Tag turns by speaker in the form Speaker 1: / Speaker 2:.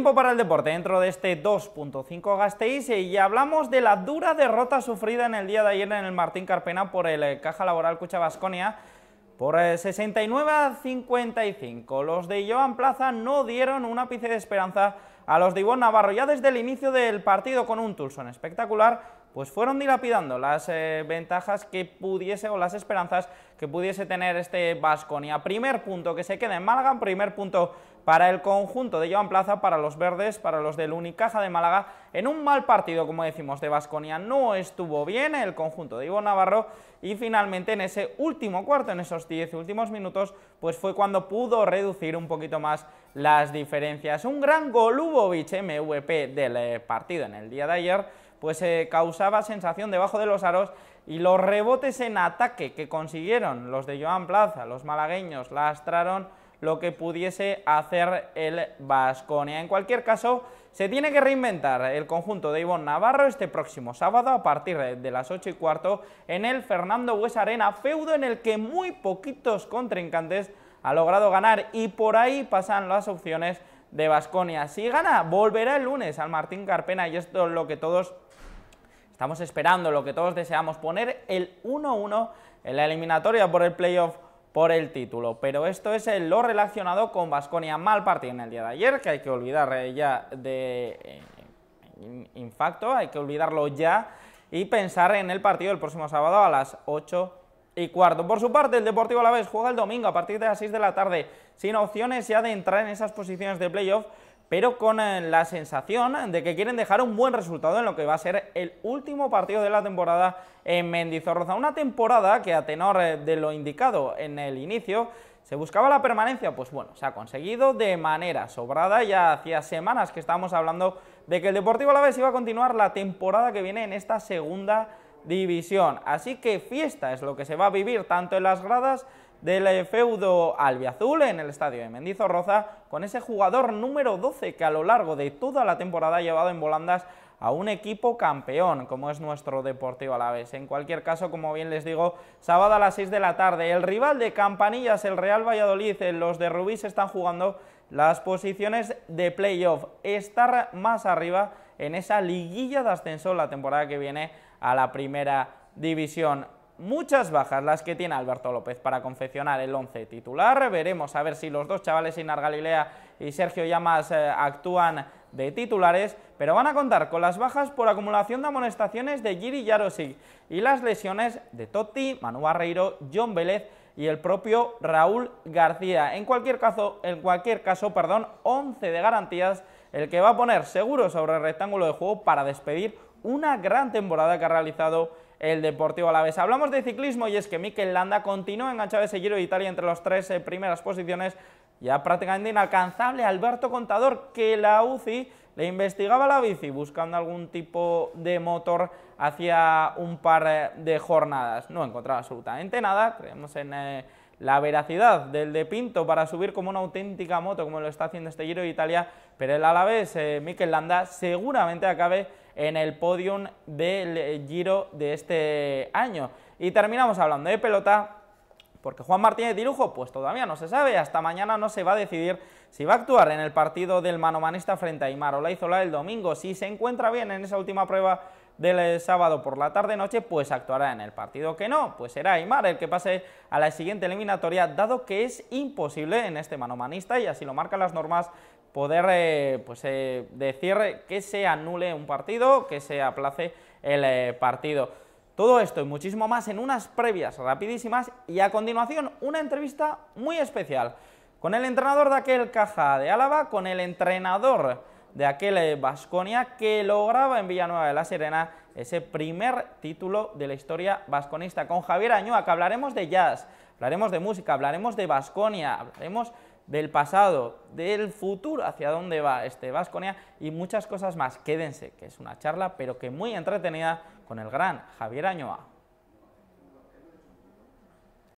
Speaker 1: Tiempo para el deporte dentro de este 2.5 Gasteiz y hablamos de la dura derrota sufrida en el día de ayer en el Martín Carpena por el eh, Caja Laboral vasconia por 69 eh, a 55. Los de Joan Plaza no dieron un ápice de esperanza a los de Ivonne Navarro ya desde el inicio del partido con un Tulson espectacular pues fueron dilapidando las eh, ventajas que pudiese o las esperanzas que pudiese tener este Vasconia. Primer punto que se queda en Málaga, primer punto para el conjunto de Joan Plaza, para los verdes, para los del Unicaja de Málaga, en un mal partido, como decimos, de Vasconia. No estuvo bien el conjunto de Ivo Navarro y finalmente en ese último cuarto, en esos 10 últimos minutos, pues fue cuando pudo reducir un poquito más las diferencias. Un gran Golubovic MVP del eh, partido en el día de ayer pues eh, causaba sensación debajo de los aros y los rebotes en ataque que consiguieron los de Joan Plaza, los malagueños, lastraron lo que pudiese hacer el Vasconia. En cualquier caso, se tiene que reinventar el conjunto de Ivonne Navarro este próximo sábado a partir de las 8 y cuarto en el Fernando Hues Arena, feudo en el que muy poquitos contrincantes ha logrado ganar y por ahí pasan las opciones de Basconia. Si gana, volverá el lunes al Martín Carpena y esto es lo que todos estamos esperando, lo que todos deseamos, poner el 1-1 en la eliminatoria por el playoff por el título. Pero esto es lo relacionado con Basconia. Mal partido en el día de ayer, que hay que olvidar ya de eh, infacto, hay que olvidarlo ya y pensar en el partido del próximo sábado a las 8 y cuarto. Por su parte, el Deportivo Alavés juega el domingo a partir de las 6 de la tarde, sin opciones ya de entrar en esas posiciones de playoff, pero con eh, la sensación de que quieren dejar un buen resultado en lo que va a ser el último partido de la temporada en Mendizorroza. Una temporada que a tenor eh, de lo indicado en el inicio, se buscaba la permanencia, pues bueno, se ha conseguido de manera sobrada, ya hacía semanas que estábamos hablando de que el Deportivo Alavés iba a continuar la temporada que viene en esta segunda división. Así que fiesta es lo que se va a vivir tanto en las gradas del feudo albiazul en el estadio de Mendizorroza con ese jugador número 12 que a lo largo de toda la temporada ha llevado en volandas a un equipo campeón, como es nuestro Deportivo Alavés. En cualquier caso, como bien les digo, sábado a las 6 de la tarde, el rival de Campanillas, el Real Valladolid, los de Rubí se están jugando las posiciones de playoff. Estar más arriba en esa liguilla de ascenso la temporada que viene a la primera división. Muchas bajas las que tiene Alberto López para confeccionar el 11 titular. Veremos a ver si los dos chavales, Inar Galilea y Sergio Llamas, eh, actúan de titulares, pero van a contar con las bajas por acumulación de amonestaciones de Giri yarosí y las lesiones de Totti, Manu Barreiro, John Vélez y el propio Raúl García. En cualquier caso, en cualquier caso, perdón, 11 de garantías el que va a poner seguro sobre el rectángulo de juego para despedir una gran temporada que ha realizado el Deportivo Alavés. Hablamos de ciclismo y es que Mikel Landa continúa enganchado ese Giro de Italia entre las tres eh, primeras posiciones, ya prácticamente inalcanzable Alberto Contador, que la UCI le investigaba la bici buscando algún tipo de motor hacia un par eh, de jornadas. No encontraba absolutamente nada, creemos en... Eh, la veracidad del de Pinto para subir como una auténtica moto, como lo está haciendo este Giro de Italia, pero el Alavés, eh, Mikel Landa, seguramente acabe en el podium del eh, Giro de este año. Y terminamos hablando de pelota, porque Juan Martínez Tirujo pues todavía no se sabe, hasta mañana no se va a decidir si va a actuar en el partido del manomanista frente a la la el domingo. Si se encuentra bien en esa última prueba del eh, sábado por la tarde-noche, pues actuará en el partido que no, pues será Aymar el que pase a la siguiente eliminatoria, dado que es imposible en este manomanista, y así lo marcan las normas, poder eh, pues, eh, decir que se anule un partido, que se aplace el partido. Todo esto y muchísimo más en unas previas rapidísimas y a continuación una entrevista muy especial con el entrenador de aquel caja de Álava, con el entrenador de aquel eh, Vasconia que lograba en Villanueva de la Serena ese primer título de la historia vasconista. Con Javier Añoa, que hablaremos de jazz, hablaremos de música, hablaremos de Vasconia, hablaremos del pasado, del futuro, hacia dónde va este Vasconia y muchas cosas más. Quédense, que es una charla, pero que muy entretenida con el gran Javier Añoa.